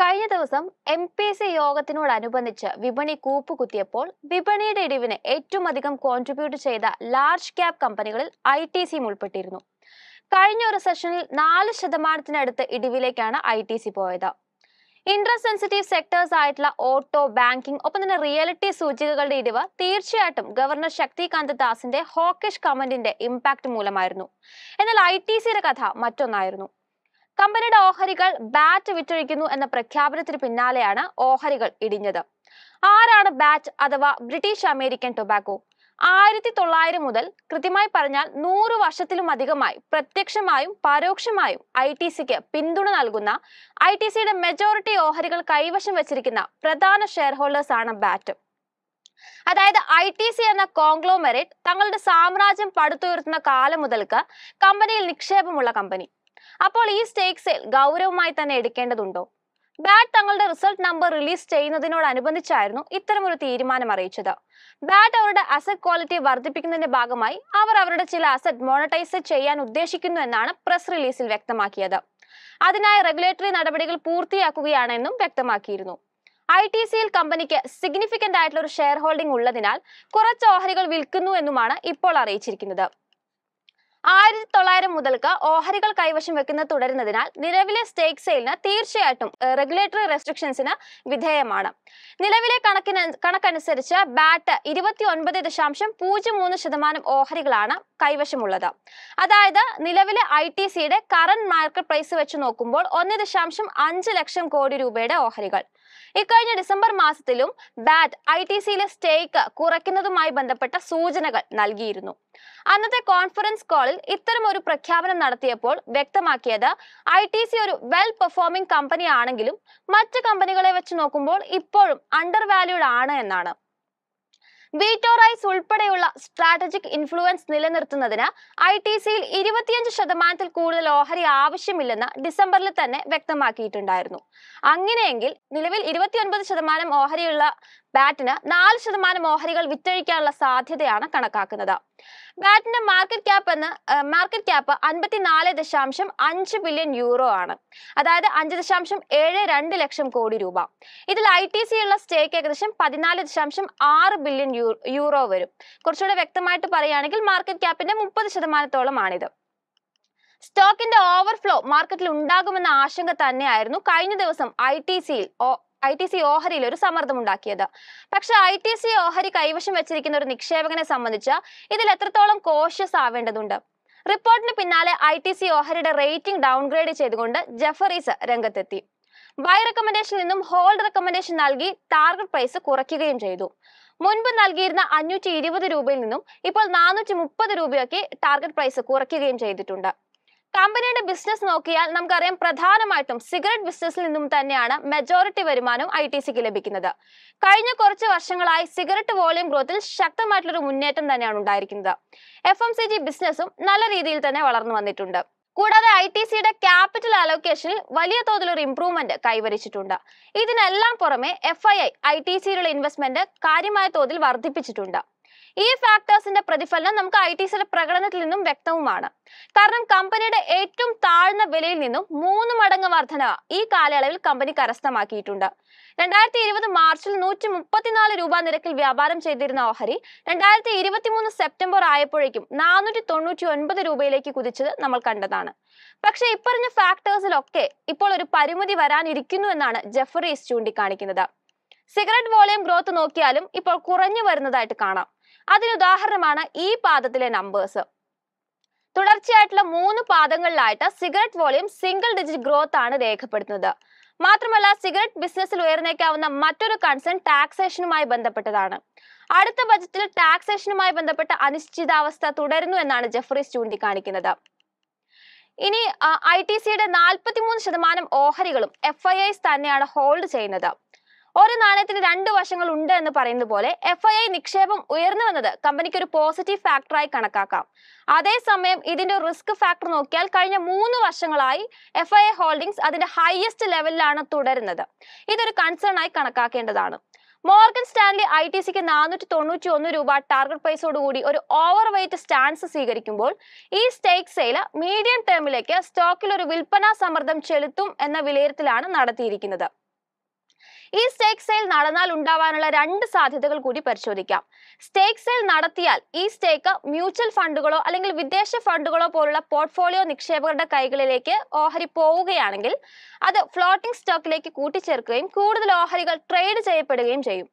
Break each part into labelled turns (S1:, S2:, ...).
S1: കഴിഞ്ഞ ദിവസം M P C യോഗത്തിനോടനുബന്ധിച്ച് വിപണി കൂപ്പുകുത്തിയപ്പോൾ വിപണിയുടെ ഇടിവിന് ഏറ്റവും അധികം കോൺട്രിബ്യൂട്ട് ചെയ്ത ലാർജ് ക്യാപ് കമ്പനികളിൽ ഐ ടി സിയും ഉൾപ്പെട്ടിരുന്നു കഴിഞ്ഞ ഒരു സെഷനിൽ നാല് ശതമാനത്തിനടുത്ത് ഇടിവിലേക്കാണ് ഐ ടി സി പോയത് ഇൻട്രസ്റ്റ് സെൻസിറ്റീവ് സെക്ടേഴ്സ് ആയിട്ടുള്ള ഓട്ടോ ബാങ്കിംഗ് ഒപ്പം തന്നെ റിയാലിറ്റി സൂചികകളുടെ ഇടിവ് തീർച്ചയായിട്ടും ഗവർണർ ശക്തികാന്ത് ദാസിന്റെ ഹോക്കിഷ് കമന്റിന്റെ ഇമ്പാക്ട് മൂലമായിരുന്നു എന്നാൽ ഐ ടി സിയുടെ കഥ മറ്റൊന്നായിരുന്നു കമ്പനിയുടെ ഓഹരികൾ ബാറ്റ് വിറ്റൊഴിക്കുന്നു എന്ന പ്രഖ്യാപനത്തിന് പിന്നാലെയാണ് ഓഹരികൾ ഇടിഞ്ഞത് ആരാണ് ബാറ്റ് അഥവാ ബ്രിട്ടീഷ് അമേരിക്കൻ ടൊബാക്കോ ആയിരത്തി തൊള്ളായിരം മുതൽ കൃത്യമായി പറഞ്ഞാൽ നൂറ് വർഷത്തിലും അധികമായി പ്രത്യക്ഷമായും പരോക്ഷമായും ഐ ടി സിക്ക് പിന്തുണ നൽകുന്ന ഐ ടി സിയുടെ മെജോറിറ്റി ഓഹരികൾ കൈവശം വെച്ചിരിക്കുന്ന പ്രധാന ഷെയർ ആണ് ബാറ്റ് അതായത് ഐ ടി സി എന്ന കോൺഗ്ലോമെറേറ്റ് തങ്ങളുടെ സാമ്രാജ്യം പടുത്തുയർത്തുന്ന കാലം മുതൽക്ക് കമ്പനിയിൽ നിക്ഷേപമുള്ള കമ്പനി അപ്പോൾ ഈ സെയിൽ ഗൗരവമായി തന്നെ എടുക്കേണ്ടതുണ്ടോ ബാറ്റ് തങ്ങളുടെ റിസൾട്ട് നമ്പർ റിലീസ് ചെയ്യുന്നതിനോടനുബന്ധിച്ചായിരുന്നു ഇത്തരമൊരു തീരുമാനം അറിയിച്ചത് ബാറ്റ് അവരുടെ അസറ്റ് ക്വാളിറ്റി വർദ്ധിപ്പിക്കുന്നതിന്റെ ഭാഗമായി അവർ അവരുടെ ചില അസറ്റ് മോണറ്റൈസ് ചെയ്യാൻ ഉദ്ദേശിക്കുന്നു എന്നാണ് പ്രസ് റിലീസിൽ വ്യക്തമാക്കിയത് അതിനായി റെഗുലേറ്ററി നടപടികൾ പൂർത്തിയാക്കുകയാണെന്നും വ്യക്തമാക്കിയിരുന്നു ഐ ടി സിയിൽ കമ്പനിക്ക് സിഗ്നിഫിക്കന്റ് ആയിട്ടുള്ള ഒരു ഷെയർ ഹോൾഡിംഗ് ഉള്ളതിനാൽ കുറച്ച് ഓഹരികൾ വിൽക്കുന്നു എന്നുമാണ് ഇപ്പോൾ അറിയിച്ചിരിക്കുന്നത് ആയിരത്തി തൊള്ളായിരം മുതൽക്ക് ഓഹരികൾ കൈവശം വെക്കുന്നത് തുടരുന്നതിനാൽ നിലവിലെ സ്റ്റേക്ക് സെയിലിന് തീർച്ചയായിട്ടും റെഗുലേറ്ററി റെസ്ട്രിക്ഷൻസിന് വിധേയമാണ് നിലവിലെ കണക്കിന് കണക്കനുസരിച്ച് ബാറ്റ് ഇരുപത്തി ഒൻപത് ദശാംശം പൂജ്യം മൂന്ന് ശതമാനം ഓഹരികളാണ് കൈവശമുള്ളത് അതായത് നിലവിലെ ഐ ടി സിയുടെ കറന്റ് മാർക്കറ്റ് പ്രൈസ് വെച്ച് നോക്കുമ്പോൾ ഒന്ന് ദശാംശം അഞ്ച് ലക്ഷം കോടി രൂപയുടെ ഓഹരികൾ ഇക്കഴിഞ്ഞ ഡിസംബർ മാസത്തിലും ബാറ്റ് ഐ ടി സിയിലെ സ്റ്റേക്ക് കുറയ്ക്കുന്നതുമായി ബന്ധപ്പെട്ട സൂചനകൾ നൽകിയിരുന്നു അന്നത്തെ കോൺഫറൻസ് കോളിൽ ഇത്തരം ഒരു പ്രഖ്യാപനം നടത്തിയപ്പോൾ വ്യക്തമാക്കിയത് ഐ ടി സി ഒരു വെൽ പെർഫോമിംഗ് കമ്പനി ആണെങ്കിലും മറ്റ് കമ്പനികളെ വെച്ച് നോക്കുമ്പോൾ ഇപ്പോഴും അണ്ടർ വാല്യൂഡ് ആണ് എന്നാണ് വീറ്റോ റൈസ് ഉൾപ്പെടെയുള്ള സ്ട്രാറ്റജിക് ഇൻഫ്ലുവൻസ് നിലനിർത്തുന്നതിന് ഐ ടി സിയിൽ ഇരുപത്തിയഞ്ച് ശതമാനത്തിൽ കൂടുതൽ ഓഹരി ആവശ്യമില്ലെന്ന് ഡിസംബറിൽ തന്നെ വ്യക്തമാക്കിയിട്ടുണ്ടായിരുന്നു അങ്ങനെയെങ്കിൽ നിലവിൽ ഇരുപത്തിയൊൻപത് ശതമാനം ഓഹരിയുള്ള ബാറ്റിന് നാല് ശതമാനം ഓഹരികൾ വിറ്റഴിക്കാനുള്ള സാധ്യതയാണ് കണക്കാക്കുന്നത് ബാറ്റിന്റെ മാർക്കറ്റ് ക്യാപ്പ് എന്ന് മാർക്കറ്റ് ക്യാപ്പ് അൻപത്തിനാല് ദശാംശം അഞ്ച് ബില്യൺ യൂറോ ആണ് അതായത് അഞ്ച് ദശാംശം ഏഴ് രണ്ട് ലക്ഷം കോടി രൂപ ഇതിൽ ഐ ടി സി ഉള്ള സ്റ്റേക്ക് ഏകദേശം പതിനാല് ദശാംശം ആറ് ബില്യൺ യൂറോ വരും കുറച്ചുകൂടെ വ്യക്തമായിട്ട് പറയുകയാണെങ്കിൽ മാർക്കറ്റ് ക്യാപ്പിന്റെ മുപ്പത് ശതമാനത്തോളമാണിത് സ്റ്റോക്കിന്റെ ഓവർഫ്ലോ മാർക്കറ്റിൽ ഉണ്ടാകുമെന്ന ആശങ്ക തന്നെയായിരുന്നു കഴിഞ്ഞ ദിവസം ഐ ടി സിയിൽ ഐ ടി സി ഓഹരിയിൽ ഒരു ഉണ്ടാക്കിയത് പക്ഷേ ഐ ടി സി ഓഹരി കൈവശം വെച്ചിരിക്കുന്ന ഒരു നിക്ഷേപകനെ സംബന്ധിച്ച് ഇതിൽ എത്രത്തോളം കോഷ്യസ് ആവേണ്ടതുണ്ട് റിപ്പോർട്ടിന് പിന്നാലെ ഐ ടി സി ഓഹരിയുടെ റേറ്റിംഗ് ഡൗൺഗ്രേഡ് ചെയ്തുകൊണ്ട് ജഫറീസ് രംഗത്തെത്തി ബൈ റെക്കമെൻഡേഷനിൽ നിന്നും ഹോൾഡ് റെക്കമെൻഡേഷൻ നൽകി ടാർഗറ്റ് പ്രൈസ് കുറയ്ക്കുകയും ചെയ്തു മുൻപ് നൽകിയിരുന്ന അഞ്ഞൂറ്റി ഇരുപത് രൂപയിൽ നിന്നും ഇപ്പോൾ നാനൂറ്റി മുപ്പത് രൂപയൊക്കെ ടാർഗറ്റ് പ്രൈസ് കുറയ്ക്കുകയും ചെയ്തിട്ടുണ്ട് കമ്പനിയുടെ ബിസിനസ് നോക്കിയാൽ നമുക്കറിയാം പ്രധാനമായിട്ടും സിഗരറ്റ് ബിസിനസ്സിൽ നിന്നും തന്നെയാണ് മെജോറിറ്റി വരുമാനം ഐ ടി സിക്ക് ലഭിക്കുന്നത് കഴിഞ്ഞ കുറച്ച് വർഷങ്ങളായി സിഗരറ്റ് വോളിയം ഗ്രോത്തിൽ ശക്തമായിട്ടുള്ളൊരു മുന്നേറ്റം തന്നെയാണ് ഉണ്ടായിരിക്കുന്നത് എഫ് എം സി ജി ബിസിനസ്സും നല്ല രീതിയിൽ തന്നെ വളർന്നു വന്നിട്ടുണ്ട് കൂടാതെ ഐ ടി സിയുടെ ക്യാപിറ്റൽ അലോക്കേഷനിൽ വലിയ തോതിലൊരു ഇംപ്രൂവ്മെന്റ് കൈവരിച്ചിട്ടുണ്ട് ഇതിനെല്ലാം പുറമെ F I I I T സിയിലുള്ള ഇൻവെസ്റ്റ്മെന്റ് കാര്യമായ തോതിൽ വർദ്ധിപ്പിച്ചിട്ടുണ്ട് ഈ ഫാക്ടേഴ്സിന്റെ പ്രതിഫലനം നമുക്ക് ഐ ടി സിയുടെ പ്രകടനത്തിൽ നിന്നും വ്യക്തവുമാണ് കാരണം കമ്പനിയുടെ ഏറ്റവും താഴ്ന്ന വിലയിൽ നിന്നും മൂന്ന് മടങ്ങ് വർധന ഈ കാലയളവിൽ കമ്പനി കരസ്ഥമാക്കിയിട്ടുണ്ട് രണ്ടായിരത്തി ഇരുപത് മാർച്ചിൽ നൂറ്റി മുപ്പത്തിനാല് രൂപ നിരക്കിൽ വ്യാപാരം ചെയ്തിരുന്ന ഓഹരി രണ്ടായിരത്തി ഇരുപത്തിമൂന്ന് സെപ്റ്റംബർ ആയപ്പോഴേക്കും നാനൂറ്റി തൊണ്ണൂറ്റി ഒൻപത് രൂപയിലേക്ക് കുതിച്ചത് നമ്മൾ കണ്ടതാണ് പക്ഷേ ഇപ്പറഞ്ഞ ഫാക്ടേഴ്സിലൊക്കെ ഇപ്പോൾ ഒരു പരിമിതി വരാനിരിക്കുന്നു എന്നാണ് ജെഫറീസ് ചൂണ്ടിക്കാണിക്കുന്നത് സിഗരറ്റ് വോളിയം ഗ്രോത്ത് നോക്കിയാലും ഇപ്പോൾ കുറഞ്ഞു വരുന്നതായിട്ട് കാണാം അതിനുദാഹരണമാണ് ഈ പാദത്തിലെ നമ്പേഴ്സ് തുടർച്ചയായിട്ടുള്ള മൂന്ന് പാദങ്ങളിലായിട്ട് cigarette volume single digit growth ആണ് രേഖപ്പെടുത്തുന്നത് മാത്രമല്ല സിഗരറ്റ് ബിസിനസ്സിൽ ഉയർന്നേക്കാവുന്ന മറ്റൊരു കൺസേൺ ടാക്സേഷനുമായി ബന്ധപ്പെട്ടതാണ് അടുത്ത ബജറ്റിൽ ടാക്സേഷനുമായി ബന്ധപ്പെട്ട അനിശ്ചിതാവസ്ഥ തുടരുന്നു എന്നാണ് ജെഫ്രീസ് ചൂണ്ടിക്കാണിക്കുന്നത് ഇനി ഐ ടി സിയുടെ നാൽപ്പത്തിമൂന്ന് ശതമാനം ഓഹരികളും എഫ് ഐ ഐസ് തന്നെയാണ് ഹോൾഡ് ചെയ്യുന്നത് ഒരു നാണയത്തിന് രണ്ട് വശങ്ങൾ ഉണ്ട് എന്ന് പറയുന്നത് പോലെ എഫ് ഐ ഐ നിക്ഷേപം ഉയർന്നു വന്നത് കമ്പനിക്ക് ഒരു പോസിറ്റീവ് ഫാക്ടറായി കണക്കാക്കാം അതേസമയം ഇതിന്റെ റിസ്ക് ഫാക്ടർ നോക്കിയാൽ കഴിഞ്ഞ മൂന്ന് വർഷങ്ങളായി എഫ് ഐ ഐ ഹോൾഡിംഗ്സ് അതിന്റെ ഹയസ്റ്റ് ലെവലിലാണ് തുടരുന്നത് ഇതൊരു കൺസേൺ ആയി കണക്കാക്കേണ്ടതാണ് മോർഗൻ സ്റ്റാൻലി ഐ ടി സിക്ക് നാനൂറ്റി തൊണ്ണൂറ്റി ഒന്ന് രൂപ ടാർഗറ്റ് പ്രൈസോടുകൂടി ഒരു ഓവർ വെയിറ്റ് സ്റ്റാൻസ് സ്വീകരിക്കുമ്പോൾ ഈ സ്റ്റേക്ക് സെയിൽ മീഡിയം ടേമിലേക്ക് സ്റ്റോക്കിൽ ഒരു വിൽപ്പനാ സമ്മർദ്ദം ചെലുത്തും എന്ന വിലയിരുത്തലാണ് നടത്തിയിരിക്കുന്നത് ഈ സ്റ്റേക്ക് സെയിൽ നടന്നാൽ ഉണ്ടാവാനുള്ള രണ്ട് സാധ്യതകൾ കൂടി പരിശോധിക്കാം സ്റ്റേക്ക് സെയിൽ നടത്തിയാൽ ഈ സ്റ്റേക്ക് മ്യൂച്വൽ ഫണ്ടുകളോ അല്ലെങ്കിൽ വിദേശ ഫണ്ടുകളോ പോലുള്ള പോർട്ട്ഫോളിയോ നിക്ഷേപകരുടെ കൈകളിലേക്ക് ഓഹരി പോവുകയാണെങ്കിൽ അത് ഫ്ലോട്ടിംഗ് സ്റ്റോക്കിലേക്ക് കൂട്ടിച്ചേർക്കുകയും കൂടുതൽ ഓഹരികൾ ട്രേഡ് ചെയ്യപ്പെടുകയും ചെയ്യും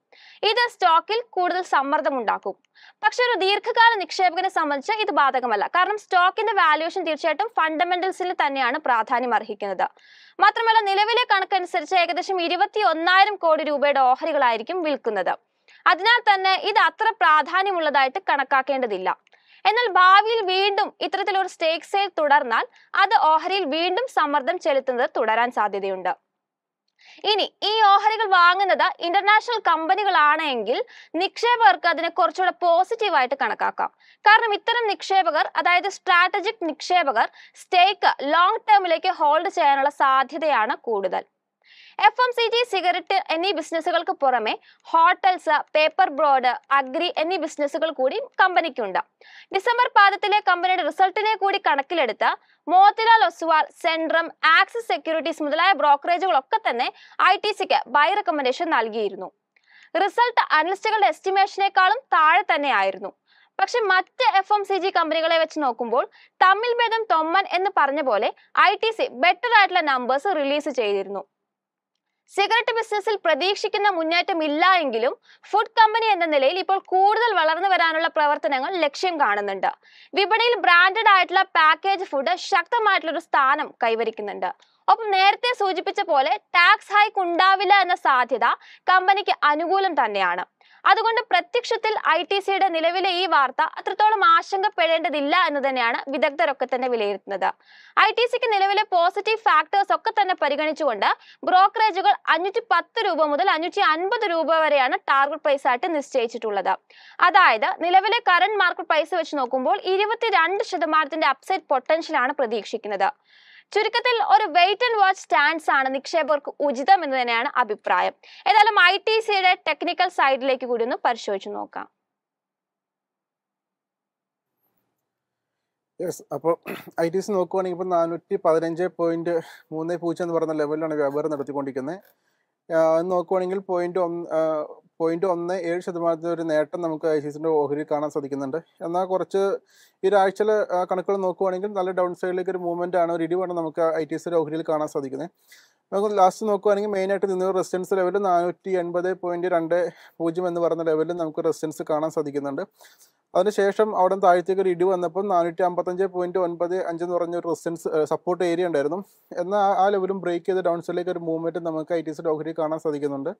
S1: ഇത് സ്റ്റോക്കിൽ കൂടുതൽ സമ്മർദ്ദം ഉണ്ടാക്കും പക്ഷെ ഒരു ദീർഘകാല നിക്ഷേപകനെ സംബന്ധിച്ച് ഇത് ബാധകമല്ല കാരണം സ്റ്റോക്കിന്റെ വാല്യുവേഷൻ തീർച്ചയായിട്ടും ഫണ്ടമെന്റൽസിൽ തന്നെയാണ് പ്രാധാന്യം അർഹിക്കുന്നത് മാത്രമല്ല നിലവിലെ കണക്കനുസരിച്ച് ഏകദേശം ഇരുപത്തി ഒന്നായിരം കോടി രൂപയുടെ ഓഹരികളായിരിക്കും വിൽക്കുന്നത് അതിനാൽ തന്നെ ഇത് അത്ര പ്രാധാന്യമുള്ളതായിട്ട് കണക്കാക്കേണ്ടതില്ല എന്നാൽ ഭാവിയിൽ വീണ്ടും ഇത്തരത്തിലൊരു സ്റ്റേക്ക് സെയിൽ തുടർന്നാൽ അത് ഓഹരിയിൽ വീണ്ടും സമ്മർദ്ദം ചെലുത്തുന്നത് തുടരാൻ സാധ്യതയുണ്ട് ഇനി ഈ ഓഹരികൾ വാങ്ങുന്നത് ഇന്റർനാഷണൽ കമ്പനികളാണെങ്കിൽ നിക്ഷേപകർക്ക് അതിനെ കുറച്ചുകൂടെ പോസിറ്റീവായിട്ട് കണക്കാക്കാം കാരണം ഇത്തരം നിക്ഷേപകർ അതായത് സ്ട്രാറ്റജിക് നിക്ഷേപകർ സ്റ്റേക്ക് ലോങ് ടേമിലേക്ക് ഹോൾഡ് ചെയ്യാനുള്ള സാധ്യതയാണ് കൂടുതൽ F M C G cigarette എന്നീ ബിസിനസ്സുകൾക്ക് പുറമെ ഹോട്ടൽസ് പേപ്പർ ബ്രോഡ് അഗ്രി എന്നീ ബിസിനസ്സുകൾ കൂടി കമ്പനിക്കുണ്ട് ഡിസംബർ പാദത്തിലെ കമ്പനിയുടെ റിസൾട്ടിനെ കൂടി കണക്കിലെടുത്ത് മോത്തിലാൽ ഒസ്വാൾ സെൻട്രം ആക്സിസ് സെക്യൂരിറ്റീസ് മുതലായ ബ്രോക്കറേജുകളൊക്കെ തന്നെ ഐ ടി സിക്ക് ബൈ റെക്കമെൻഡേഷൻ നൽകിയിരുന്നു റിസൾട്ട് അനലിസ്റ്റുകളുടെ എസ്റ്റിമേഷനേക്കാളും താഴെ തന്നെയായിരുന്നു പക്ഷെ മറ്റ് എഫ് എം സി ജി കമ്പനികളെ വെച്ച് നോക്കുമ്പോൾ തമ്മിൽ ഭേദം തൊമ്മൻ എന്ന് പറഞ്ഞ പോലെ ഐ ടി സി ബെറ്റർ ആയിട്ടുള്ള നമ്പേഴ്സ് റിലീസ് ചെയ്തിരുന്നു സിഗരറ്റ് ബിസിനസ്സിൽ പ്രതീക്ഷിക്കുന്ന മുന്നേറ്റം ഇല്ല എങ്കിലും ഫുഡ് കമ്പനി എന്ന നിലയിൽ ഇപ്പോൾ കൂടുതൽ വളർന്നു വരാനുള്ള പ്രവർത്തനങ്ങൾ ലക്ഷ്യം കാണുന്നുണ്ട് വിപണിയിൽ ബ്രാൻഡഡ് ആയിട്ടുള്ള പാക്കേജ് ഫുഡ് ശക്തമായിട്ടുള്ളൊരു സ്ഥാനം കൈവരിക്കുന്നുണ്ട് ഒപ്പം നേരത്തെ സൂചിപ്പിച്ച പോലെ ടാക്സ് ഹൈക്ക് ഉണ്ടാവില്ല എന്ന സാധ്യത കമ്പനിക്ക് അനുകൂലം തന്നെയാണ് അതുകൊണ്ട് പ്രത്യക്ഷത്തിൽ ഐ ടി സിയുടെ നിലവിലെ ഈ വാർത്ത അത്രത്തോളം ആശങ്കപ്പെടേണ്ടതില്ല എന്ന് തന്നെയാണ് വിദഗ്ധരൊക്കെ തന്നെ വിലയിരുത്തുന്നത് ഐ ടി സിക്ക് നിലവിലെ പോസിറ്റീവ് ഫാക്ടേഴ്സ് ഒക്കെ തന്നെ പരിഗണിച്ചുകൊണ്ട് ബ്രോക്കറേജുകൾ അഞ്ഞൂറ്റി പത്ത് രൂപ മുതൽ അഞ്ഞൂറ്റി അൻപത് രൂപ വരെയാണ് ടാർഗറ്റ് പ്രൈസ് ആയിട്ട് നിശ്ചയിച്ചിട്ടുള്ളത് അതായത് നിലവിലെ കറന്റ് മാർക്കറ്റ് പ്രൈസ് വെച്ച് നോക്കുമ്പോൾ ഇരുപത്തിരണ്ട് ശതമാനത്തിന്റെ അപ്സൈഡ് പൊട്ടൻഷ്യൽ ആണ് പ്രതീക്ഷിക്കുന്നത് ചുരുക്കത്തിൽ ഒരു വെയിറ്റ് ആൻഡ് വാച്ച് സ്റ്റാൻസ് ആണ് നിക്ഷേപകർക്ക് ഉചിതം എന്ന് തന്നെയാണ് അഭിപ്രായം ഏതായാലും ഐ ടി സിയുടെ ടെക്നിക്കൽ സൈഡിലേക്ക് കൂടി ഒന്ന് പരിശോധിച്ചു നോക്കാം
S2: യെസ് അപ്പോൾ ഐ ടി സി നോക്കുവാണെങ്കിൽ ഇപ്പോൾ നാനൂറ്റി പതിനഞ്ച് പോയിന്റ് മൂന്ന് പൂജ്യം എന്ന് പറയുന്ന ലെവലിലാണ് വ്യാപാരം നടത്തിക്കൊണ്ടിരിക്കുന്നത് നോക്കുവാണെങ്കിൽ പോയിന്റ് ഒന്ന് പോയിന്റ് ഒന്ന് ഏഴ് ശതമാനത്തിന് ഒരു നേട്ടം നമുക്ക് സിന്റെ ഓഹരി കാണാൻ സാധിക്കുന്നുണ്ട് എന്നാൽ കുറച്ച് ഈ ഒരാഴ്ചയിലെ കണക്കുകൾ നോക്കുവാണെങ്കിൽ നല്ല ഡൗൺ സൈഡിലേക്ക് ഒരു മൂവ്മെന്റ് ആണ് ഒരു ഇടിവാണ് നമുക്ക് ഐ ടി എസിൻ്റെ ഓഹരിയിൽ കാണാൻ സാധിക്കുന്നത് നമുക്ക് ലാസ്റ്റ് നോക്കുവാണെങ്കിൽ മെയിനായിട്ട് നിന്ന് റെസിഡൻസ് ലെവൽ നാനൂറ്റി എൺപത് പോയിന്റ് രണ്ട് പൂജ്യം എന്ന് പറയുന്ന ലെവലിൽ നമുക്ക് റെസിഡൻസ് കാണാൻ സാധിക്കുന്നുണ്ട് അതിനുശേഷം അവിടെ താഴത്തേക്ക് ഒരു ഇടി വന്നപ്പോൾ നാനൂറ്റി അമ്പത്തഞ്ച് പോയിന്റ് ഒൻപത് അഞ്ച് എന്ന് പറഞ്ഞ ഒരു റെസിസ്റ്റൻസ് സപ്പോർട്ട് ഏരിയ ഉണ്ടായിരുന്നു എന്നാൽ ആ ലെവലും ബ്രേക്ക് ചെയ്ത് ഡൗൺ സൈഡിലേക്ക് ഒരു മൂവ്മെന്റ് നമുക്ക് ഐ ടി സി ഡോഹരി കാണാൻ സാധിക്കുന്നുണ്ട്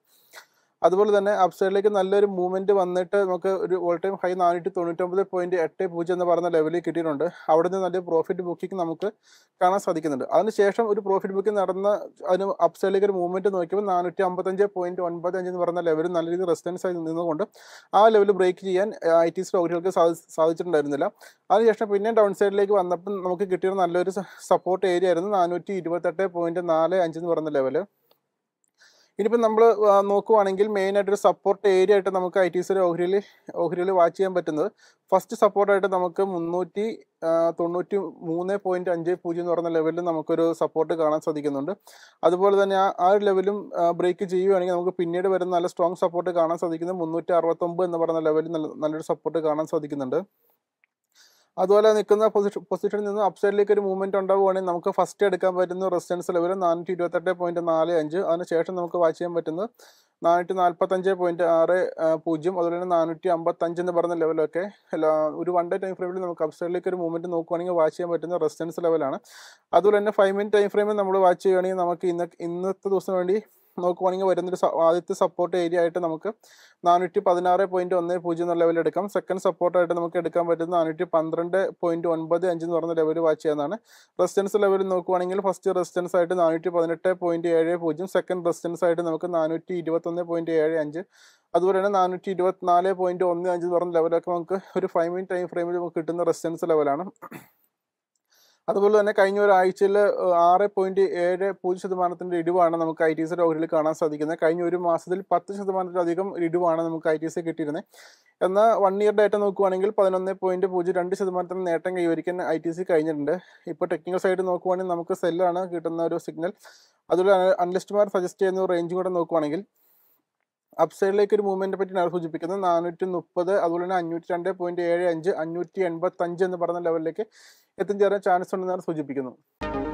S2: അതുപോലെ തന്നെ അപ്സൈഡിലേക്ക് നല്ലൊരു മൂവ്മെന്റ് വന്നിട്ട് നമുക്ക് ഒരു ഓൾ ടൈം ഹൈ നാനൂറ്റി തൊണ്ണൂറ്റൊമ്പത് പോയിന്റ് എട്ട് പൂജ്യം എന്ന് പറയുന്ന ലെവലിൽ കിട്ടിയിട്ടുണ്ട് അവിടെ നിന്ന് നല്ല പ്രോഫിറ്റ് ബുക്കിംഗ് നമുക്ക് കാണാൻ സാധിക്കുന്നുണ്ട് അതിനുശേഷം ഒരു പ്രോഫിറ്റ് ബുക്കിംഗ് നടന്ന അതിന് അപ്സൈഡിലേക്ക് ഒരു മൂവ്മെന്റ് നോക്കിയപ്പോൾ നാനൂറ്റി അമ്പത്തഞ്ച് പോയിന്റ് ഒൻപത് അഞ്ച് എന്ന് പറയുന്ന ലെവലിൽ നല്ല രീതിയിൽ റെസിസ്റ്റൻസ് ആയി നിന്നുകൊണ്ട് ആ ലെവൽ ബ്രേക്ക് ചെയ്യാൻ ഐ ടി സ്റ്റോക്കുകൾക്ക് സാധിച്ചിട്ടുണ്ടായിരുന്നില്ല അതിനുശേഷം പിന്നെ ഡൗൺ സൈഡിലേക്ക് വന്നപ്പോൾ നമുക്ക് കിട്ടിയ നല്ലൊരു സപ്പോർട്ട് ഏരിയ ആയിരുന്നു നാനൂറ്റി ഇരുപത്തെട്ട് പോയിന്റ് നാല് അഞ്ച് എന്ന് പറയുന്ന ലെവല് ഇനിയിപ്പം നമ്മൾ നോക്കുവാണെങ്കിൽ മെയിനായിട്ട് ഒരു സപ്പോർട്ട് ഏരിയ ആയിട്ട് നമുക്ക് ഐ ടി സിയിൽ ഓഹരിയിൽ ഓഹരിയിൽ വാച്ച് ചെയ്യാൻ പറ്റുന്നത് ഫസ്റ്റ് സപ്പോർട്ടായിട്ട് നമുക്ക് മുന്നൂറ്റി തൊണ്ണൂറ്റി മൂന്ന് പോയിന്റ് അഞ്ച് പൂജ്യം എന്ന് പറഞ്ഞ ലെവലിൽ നമുക്കൊരു സപ്പോർട്ട് കാണാൻ സാധിക്കുന്നുണ്ട് അതുപോലെ തന്നെ ആ ഒരു ലെവലും ബ്രേക്ക് ചെയ്യുകയാണെങ്കിൽ നമുക്ക് പിന്നീട് വരുന്ന നല്ല സ്ട്രോങ് സപ്പോർട്ട് കാണാൻ സാധിക്കുന്നത് മുന്നൂറ്റി അറുപത്തൊമ്പത് എന്ന് പറഞ്ഞ ലെവലിൽ നല്ലൊരു സപ്പോർട്ട് കാണാൻ സാധിക്കുന്നുണ്ട് അതുപോലെ നിൽക്കുന്ന പൊസിഷൻ പൊസിഷനിൽ നിന്ന് അപ്സൈഡിലേക്ക് ഒരു മൂവ്മെന്റ് ഉണ്ടാവുകയാണെങ്കിൽ നമുക്ക് ഫസ്റ്റ് എടുക്കാൻ പറ്റുന്ന റെസിസ്റ്റൻസ് ലെവൽ നാനൂറ്റി ഇരുപത്തെട്ട് പോയിന്റ് നാല് അഞ്ച് അതിനുശേഷം നമുക്ക് വാച്ച് ചെയ്യാൻ പറ്റുന്നത് നാനൂറ്റി നാൽപ്പത്തഞ്ച് പോയിന്റ് ആറ് പൂജ്യം അതുപോലെ തന്നെ നാനൂറ്റി അമ്പത്തഞ്ച് എന്ന് പറഞ്ഞ ലെവലൊക്കെ ഒരു വൺ ഡേ ടൈം ഫ്രെയിമിൽ നമുക്ക് അപ്സൈഡിലേക്ക് ഒരു മൂവ്മെന്റ് നോക്കുകയാണെങ്കിൽ വാച്ച് ചെയ്യാൻ പറ്റുന്ന റെസിസ്റ്റൻസ് ലെവലാണ് അതുപോലെ തന്നെ ഫൈവ് മിനിറ്റ് ടൈം ഫ്രെയിമിൽ നമ്മൾ വാച്ച് ചെയ്യുകയാണെങ്കിൽ നമുക്ക് ഇന്ന് ഇന്നത്തെ ദിവസം വേണ്ടി നോക്കുവാണെങ്കിൽ വരുന്നൊരു ആദ്യത്തെ സപ്പോർട്ട് ഏരിയ ആയിട്ട് നമുക്ക് നാനൂറ്റി പതിനാറ് പോയിന്റ് ഒന്ന് പൂജ്യം എന്ന ലെവൽ എടുക്കാം സെക്കൻഡ് സപ്പോർട്ടായിട്ട് നമുക്ക് എടുക്കാൻ പറ്റുന്ന നാനൂറ്റി പന്ത്രണ്ട് പോയിന്റ് ഒൻപത് അഞ്ച് എന്ന് പറഞ്ഞ ലെവൽ വാച്ച് ചെയ്യുന്നതാണ് റെസിസ്റ്റൻസ് ലെവൽ നോക്കുവാണെങ്കിൽ ഫസ്റ്റ് റെസിസ്റ്റൻസ് ആയിട്ട് നാനൂറ്റി പതിനെട്ട് പോയിന്റ് ഏഴ് പൂജ്യം സെക്കൻഡ് റെസിസ്റ്റൻസ് ആയിട്ട് നമുക്ക് നാനൂറ്റി ഇരുപത്തൊന്ന് പോയിന്റ് ഏഴ് അഞ്ച് അതുപോലെ തന്നെ നാനൂറ്റി ഇരുപത്തിനാല് പോയിന്റ് ഒന്ന് അഞ്ച് എന്ന് പറഞ്ഞ ലെവലൊക്കെ നമുക്ക് ഒരു ഫൈവ് മിനിറ്റ് ടൈം ഫ്രെയിമിൽ നമുക്ക് കിട്ടുന്ന റെസിസ്റ്റൻസ് ലെവലാണ് അതുപോലെ തന്നെ കഴിഞ്ഞ ഒരാഴ്ചയിൽ ആറ് പോയിന്റ് ഏഴ് പൂജ്യം ശതമാനത്തിന്റെ ഇടിവാണ് നമുക്ക് ഐ ടി സി ഓഹരിയിൽ കാണാൻ സാധിക്കുന്നത് കഴിഞ്ഞ ഒരു മാസത്തിൽ പത്ത് ശതമാനത്തിലധികം ഇടിവാണ് നമുക്ക് ഐ ടി സി കിട്ടിയിരുന്നത് എന്നാൽ വൺ ഇയർ ഡേറ്റ നോക്കുവാണെങ്കിൽ പതിനൊന്ന് പോയിന്റ് പൂജ്യം രണ്ട് ശതമാനത്തിന് നേട്ടം കൈവരിക്കാൻ ഐ ടി സി കഴിഞ്ഞിട്ടുണ്ട് ഇപ്പോൾ ടെക്നിക്കൽ സൈഡ് നോക്കുവാണെങ്കിൽ നമുക്ക് സെല്ലാണ് കിട്ടുന്ന ഒരു സിഗ്നൽ അതുപോലെ അനലിസ്റ്റുമാർ സജസ്റ്റ് ചെയ്യുന്ന റേഞ്ച് കൂടെ നോക്കുവാണെങ്കിൽ അപ്സൈഡിലേക്ക് ഒരു മൂവ്മെന്റിനെ പറ്റിയാണ് സൂചിപ്പിക്കുന്നത് നാനൂറ്റി മുപ്പത് അതുപോലെ തന്നെ അഞ്ഞൂറ്റി രണ്ട് പോയിന്റ് ഏഴ് അഞ്ച് അഞ്ഞൂറ്റി എൺപത്തി അഞ്ച് എന്ന് പറഞ്ഞ ലെവലിലേക്ക് എത്തിച്ചേരാൻ ചാൻസ് ഉണ്ടെന്നാണ് സൂചിപ്പിക്കുന്നത്